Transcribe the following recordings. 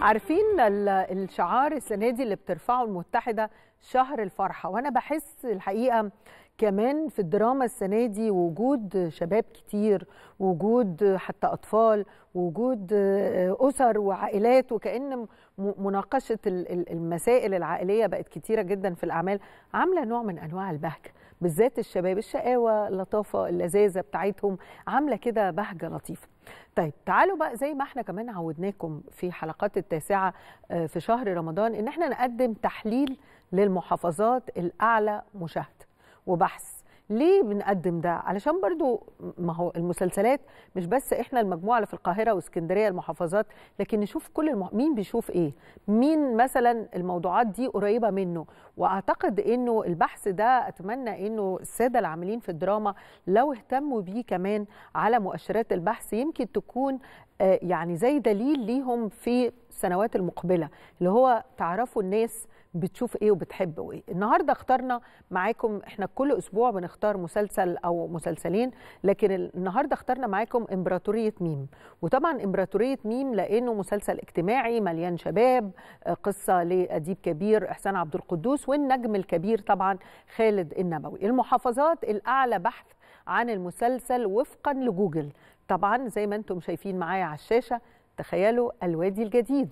عارفين الشعار السنه دي اللي بترفعه المتحده شهر الفرحه وانا بحس الحقيقه كمان في الدراما السنه دي وجود شباب كتير وجود حتى اطفال وجود آه، اسر وعائلات وكان مناقشه المسائل العائليه بقت كتيره جدا في الاعمال عامله نوع من انواع البهجه بالذات الشباب الشقاوه اللطافه اللذاذه بتاعتهم عامله كده بهجه لطيفه طيب تعالوا بقى زي ما احنا كمان عودناكم في حلقات التاسعه آه، في شهر رمضان ان احنا نقدم تحليل للم المحافظات الاعلى مشاهده وبحث ليه بنقدم ده علشان برضو ما هو المسلسلات مش بس احنا المجموعه اللي في القاهره واسكندريه المحافظات لكن نشوف كل المح... مين بيشوف ايه مين مثلا الموضوعات دي قريبه منه واعتقد انه البحث ده اتمنى انه الساده العاملين في الدراما لو اهتموا بيه كمان على مؤشرات البحث يمكن تكون آه، يعني زي دليل ليهم في السنوات المقبله اللي هو تعرفوا الناس بتشوف ايه وبتحب ايه النهارده اخترنا معاكم احنا كل اسبوع بنختار مسلسل او مسلسلين لكن النهارده اخترنا معاكم امبراطوريه ميم وطبعا امبراطوريه ميم لانه مسلسل اجتماعي مليان شباب آه، قصه لاديب كبير احسان عبد القدوس والنجم الكبير طبعا خالد النبوي المحافظات الاعلى بحث عن المسلسل وفقا لجوجل طبعا زي ما انتم شايفين معايا على الشاشه تخيلوا الوادي الجديد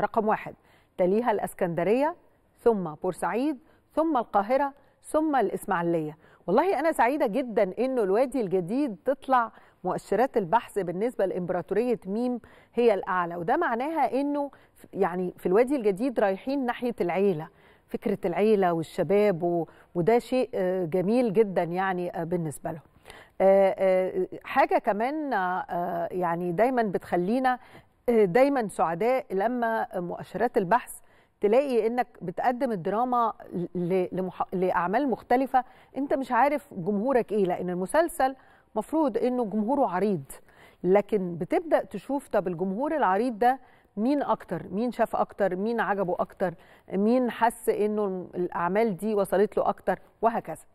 رقم واحد تليها الاسكندريه ثم بورسعيد ثم القاهره ثم الاسماعيليه والله انا سعيده جدا انه الوادي الجديد تطلع مؤشرات البحث بالنسبه لامبراطوريه ميم هي الاعلى وده معناها انه يعني في الوادي الجديد رايحين ناحيه العيله فكره العيله والشباب وده شيء آه، جميل جدا يعني آه، بالنسبه لهم آه، آه، حاجه كمان آه، يعني دايما بتخلينا دايما سعداء لما مؤشرات البحث تلاقي انك بتقدم الدراما لاعمال مختلفه انت مش عارف جمهورك ايه لان المسلسل مفروض انه جمهوره عريض لكن بتبدا تشوف طب الجمهور العريض ده مين اكتر مين شاف اكتر مين عجبه اكتر مين حس انه الاعمال دي وصلت له اكتر وهكذا